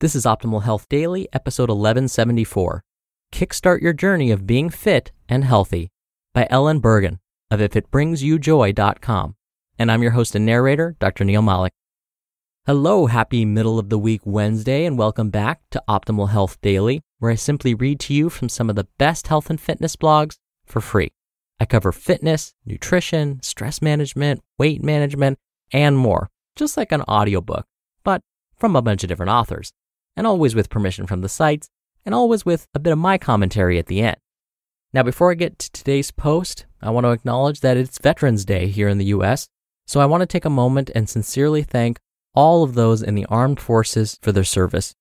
This is Optimal Health Daily, episode 1174. Kickstart your journey of being fit and healthy by Ellen Bergen of ifitbringsyoujoy.com. And I'm your host and narrator, Dr. Neil Malik. Hello, happy middle of the week Wednesday, and welcome back to Optimal Health Daily, where I simply read to you from some of the best health and fitness blogs for free. I cover fitness, nutrition, stress management, weight management, and more, just like an audiobook, but from a bunch of different authors and always with permission from the sites, and always with a bit of my commentary at the end. Now, before I get to today's post, I want to acknowledge that it's Veterans Day here in the US, so I want to take a moment and sincerely thank all of those in the armed forces for their service.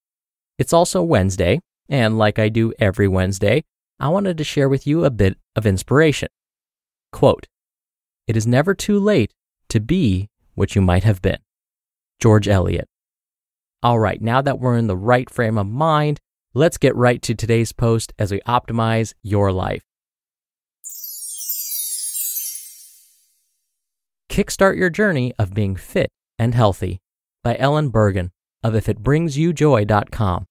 It's also Wednesday, and like I do every Wednesday, I wanted to share with you a bit of inspiration. Quote It is never too late to be what you might have been. George Eliot. All right, now that we're in the right frame of mind, let's get right to today's post as we optimize your life. Kickstart your journey of being fit and healthy by Ellen Bergen of ifitbringsyoujoy.com.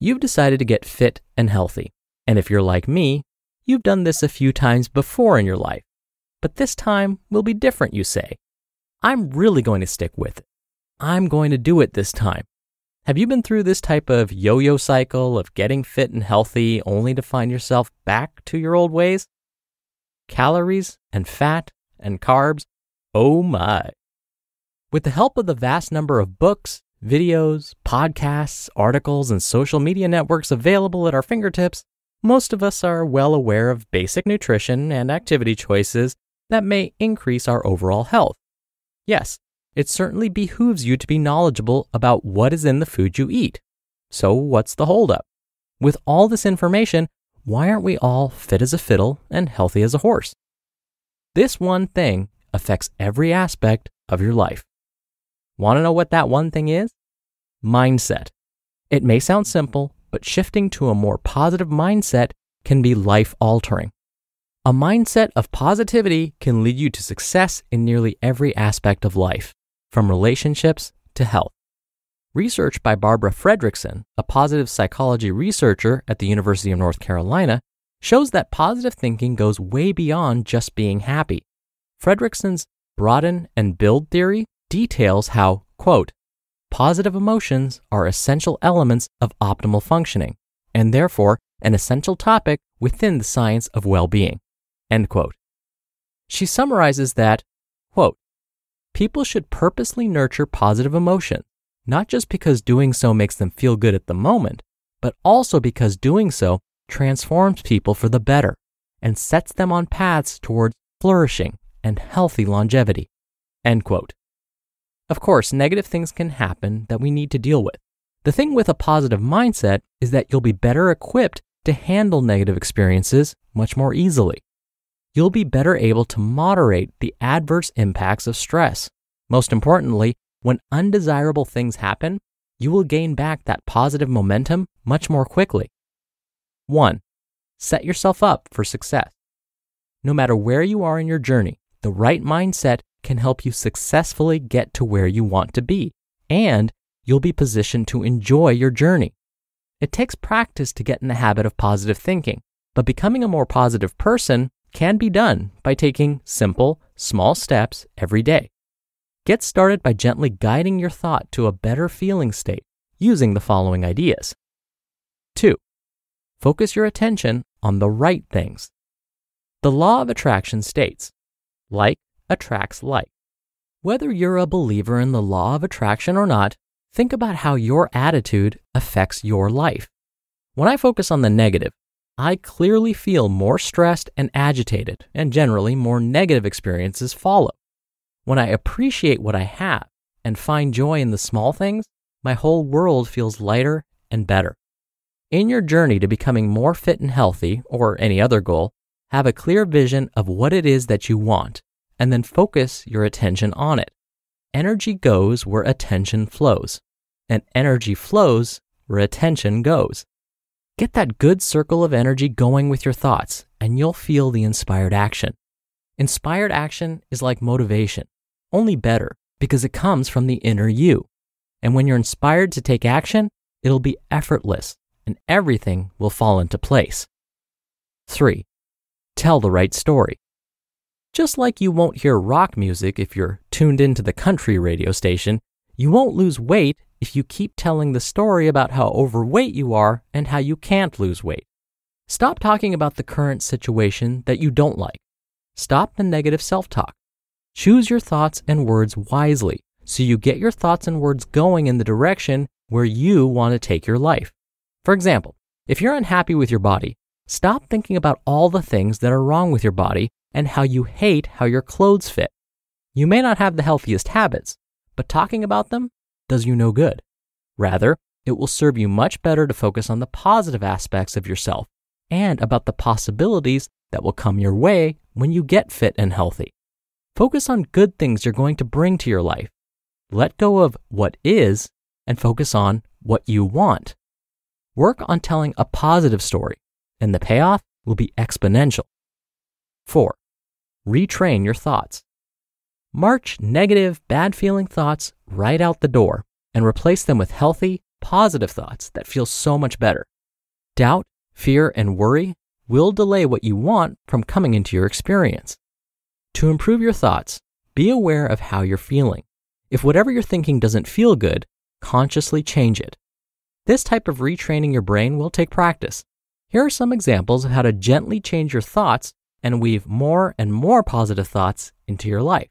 You've decided to get fit and healthy, and if you're like me, you've done this a few times before in your life. But this time will be different, you say. I'm really going to stick with it. I'm going to do it this time. Have you been through this type of yo yo cycle of getting fit and healthy only to find yourself back to your old ways? Calories and fat and carbs, oh my. With the help of the vast number of books, videos, podcasts, articles, and social media networks available at our fingertips, most of us are well aware of basic nutrition and activity choices that may increase our overall health. Yes, it certainly behooves you to be knowledgeable about what is in the food you eat. So, what's the holdup? With all this information, why aren't we all fit as a fiddle and healthy as a horse? This one thing affects every aspect of your life. Want to know what that one thing is? Mindset. It may sound simple, but shifting to a more positive mindset can be life altering. A mindset of positivity can lead you to success in nearly every aspect of life from relationships to health. Research by Barbara Fredrickson, a positive psychology researcher at the University of North Carolina, shows that positive thinking goes way beyond just being happy. Fredrickson's broaden and build theory details how, quote, positive emotions are essential elements of optimal functioning and therefore an essential topic within the science of well-being, end quote. She summarizes that, quote, people should purposely nurture positive emotion, not just because doing so makes them feel good at the moment, but also because doing so transforms people for the better and sets them on paths towards flourishing and healthy longevity. End quote. Of course, negative things can happen that we need to deal with. The thing with a positive mindset is that you'll be better equipped to handle negative experiences much more easily you'll be better able to moderate the adverse impacts of stress. Most importantly, when undesirable things happen, you will gain back that positive momentum much more quickly. 1. Set yourself up for success. No matter where you are in your journey, the right mindset can help you successfully get to where you want to be, and you'll be positioned to enjoy your journey. It takes practice to get in the habit of positive thinking, but becoming a more positive person can be done by taking simple, small steps every day. Get started by gently guiding your thought to a better feeling state using the following ideas. 2. Focus your attention on the right things. The law of attraction states like attracts like. Whether you're a believer in the law of attraction or not, think about how your attitude affects your life. When I focus on the negative, I clearly feel more stressed and agitated, and generally more negative experiences follow. When I appreciate what I have and find joy in the small things, my whole world feels lighter and better. In your journey to becoming more fit and healthy, or any other goal, have a clear vision of what it is that you want, and then focus your attention on it. Energy goes where attention flows, and energy flows where attention goes. Get that good circle of energy going with your thoughts, and you'll feel the inspired action. Inspired action is like motivation, only better because it comes from the inner you. And when you're inspired to take action, it'll be effortless and everything will fall into place. 3. Tell the right story. Just like you won't hear rock music if you're tuned into the country radio station, you won't lose weight if you keep telling the story about how overweight you are and how you can't lose weight. Stop talking about the current situation that you don't like. Stop the negative self talk. Choose your thoughts and words wisely so you get your thoughts and words going in the direction where you want to take your life. For example, if you're unhappy with your body, stop thinking about all the things that are wrong with your body and how you hate how your clothes fit. You may not have the healthiest habits, but talking about them does you no good. Rather, it will serve you much better to focus on the positive aspects of yourself and about the possibilities that will come your way when you get fit and healthy. Focus on good things you're going to bring to your life. Let go of what is and focus on what you want. Work on telling a positive story, and the payoff will be exponential. 4. Retrain your thoughts. March negative, bad feeling thoughts right out the door and replace them with healthy, positive thoughts that feel so much better. Doubt, fear, and worry will delay what you want from coming into your experience. To improve your thoughts, be aware of how you're feeling. If whatever you're thinking doesn't feel good, consciously change it. This type of retraining your brain will take practice. Here are some examples of how to gently change your thoughts and weave more and more positive thoughts into your life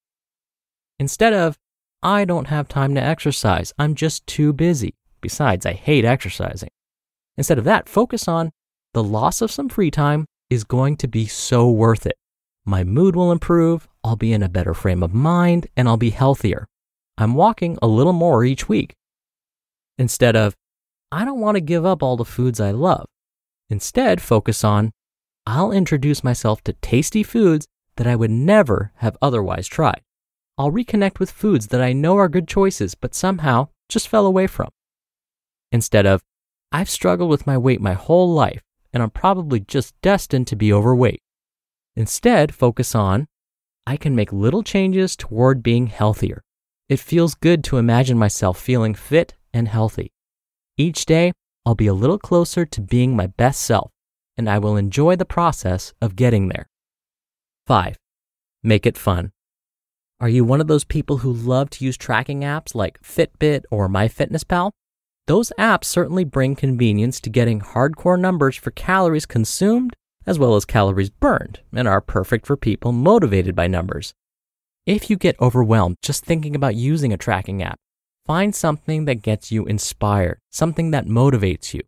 instead of, I don't have time to exercise, I'm just too busy. Besides, I hate exercising. Instead of that, focus on the loss of some free time is going to be so worth it. My mood will improve, I'll be in a better frame of mind, and I'll be healthier. I'm walking a little more each week. Instead of, I don't want to give up all the foods I love. Instead, focus on, I'll introduce myself to tasty foods that I would never have otherwise tried. I'll reconnect with foods that I know are good choices but somehow just fell away from. Instead of, I've struggled with my weight my whole life and I'm probably just destined to be overweight. Instead, focus on, I can make little changes toward being healthier. It feels good to imagine myself feeling fit and healthy. Each day, I'll be a little closer to being my best self, and I will enjoy the process of getting there. 5. Make it fun. Are you one of those people who love to use tracking apps like Fitbit or MyFitnessPal? Those apps certainly bring convenience to getting hardcore numbers for calories consumed as well as calories burned and are perfect for people motivated by numbers. If you get overwhelmed just thinking about using a tracking app, find something that gets you inspired, something that motivates you.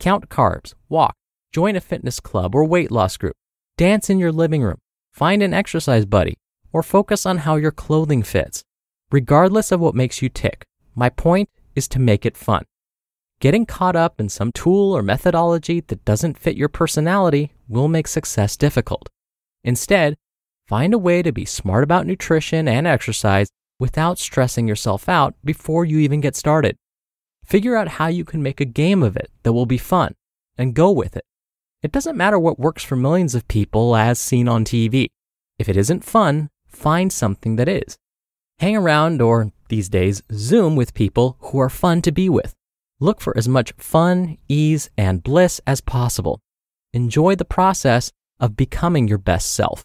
Count carbs, walk, join a fitness club or weight loss group, dance in your living room, find an exercise buddy, or focus on how your clothing fits. Regardless of what makes you tick, my point is to make it fun. Getting caught up in some tool or methodology that doesn't fit your personality will make success difficult. Instead, find a way to be smart about nutrition and exercise without stressing yourself out before you even get started. Figure out how you can make a game of it that will be fun and go with it. It doesn't matter what works for millions of people as seen on TV. If it isn't fun, find something that is. Hang around or, these days, Zoom with people who are fun to be with. Look for as much fun, ease, and bliss as possible. Enjoy the process of becoming your best self.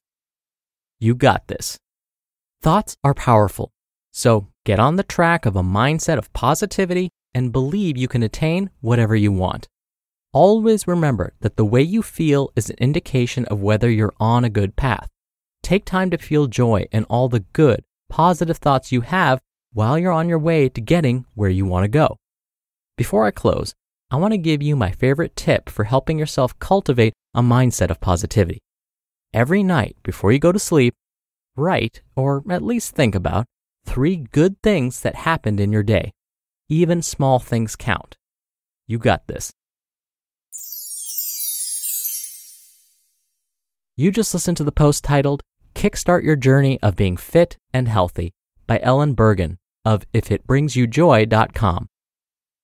You got this. Thoughts are powerful, so get on the track of a mindset of positivity and believe you can attain whatever you want. Always remember that the way you feel is an indication of whether you're on a good path. Take time to feel joy and all the good, positive thoughts you have while you're on your way to getting where you want to go. Before I close, I want to give you my favorite tip for helping yourself cultivate a mindset of positivity. Every night before you go to sleep, write or at least think about three good things that happened in your day. Even small things count. You got this. You just listened to the post titled Kickstart Your Journey of Being Fit and Healthy by Ellen Bergen of ifitbringsyoujoy.com.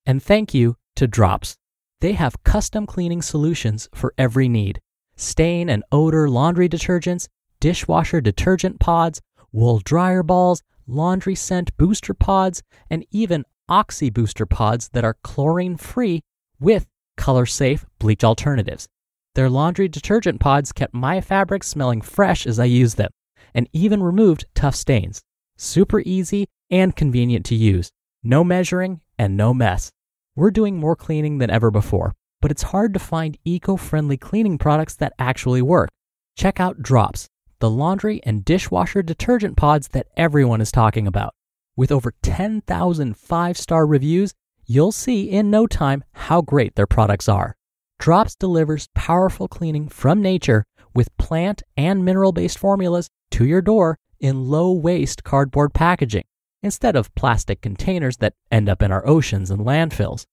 And thank you to Drops. They have custom cleaning solutions for every need stain and odor laundry detergents, dishwasher detergent pods, wool dryer balls, laundry scent booster pods, and even oxy booster pods that are chlorine free with color safe bleach alternatives. Their laundry detergent pods kept my fabrics smelling fresh as I used them, and even removed tough stains. Super easy and convenient to use. No measuring and no mess. We're doing more cleaning than ever before, but it's hard to find eco friendly cleaning products that actually work. Check out Drops, the laundry and dishwasher detergent pods that everyone is talking about. With over 10,000 five star reviews, you'll see in no time how great their products are. Drops delivers powerful cleaning from nature with plant and mineral based formulas to your door in low waste cardboard packaging instead of plastic containers that end up in our oceans and landfills.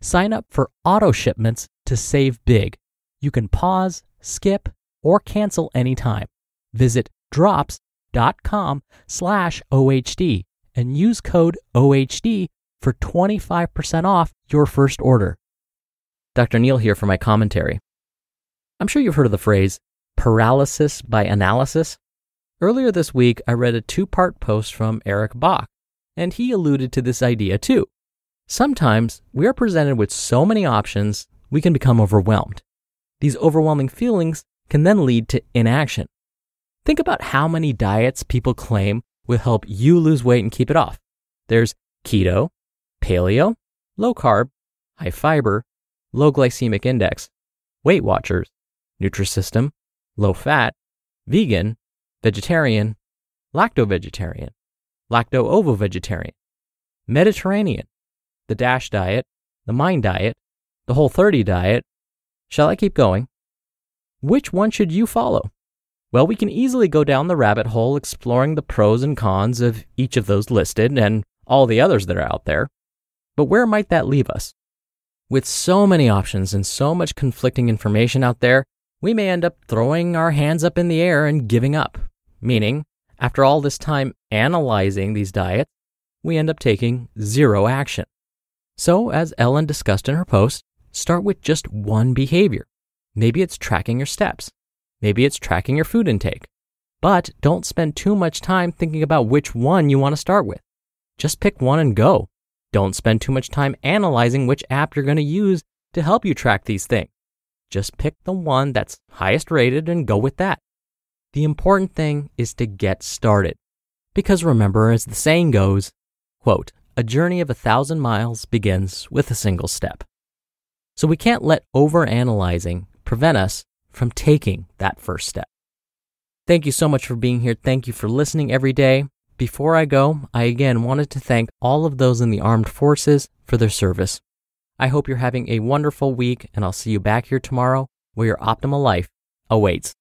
Sign up for auto shipments to save big. You can pause, skip, or cancel anytime. Visit drops.com slash OHD and use code OHD for 25% off your first order. Dr. Neal here for my commentary. I'm sure you've heard of the phrase paralysis by analysis. Earlier this week, I read a two part post from Eric Bach, and he alluded to this idea too. Sometimes we are presented with so many options, we can become overwhelmed. These overwhelming feelings can then lead to inaction. Think about how many diets people claim will help you lose weight and keep it off. There's keto, paleo, low carb, high fiber, low glycemic index, Weight Watchers, Nutrisystem, low fat, vegan, vegetarian, lacto vegetarian, lacto ovo vegetarian, Mediterranean, the DASH diet, the MIND diet, the Whole 30 diet. Shall I keep going? Which one should you follow? Well, we can easily go down the rabbit hole exploring the pros and cons of each of those listed and all the others that are out there. But where might that leave us? With so many options and so much conflicting information out there, we may end up throwing our hands up in the air and giving up. Meaning, after all this time analyzing these diets, we end up taking zero action. So, as Ellen discussed in her post, start with just one behavior. Maybe it's tracking your steps. Maybe it's tracking your food intake. But don't spend too much time thinking about which one you want to start with. Just pick one and go. Don't spend too much time analyzing which app you're going to use to help you track these things. Just pick the one that's highest rated and go with that. The important thing is to get started. Because remember, as the saying goes, quote, a journey of a thousand miles begins with a single step. So we can't let overanalyzing prevent us from taking that first step. Thank you so much for being here. Thank you for listening every day. Before I go, I again wanted to thank all of those in the armed forces for their service. I hope you're having a wonderful week, and I'll see you back here tomorrow where your optimal life awaits.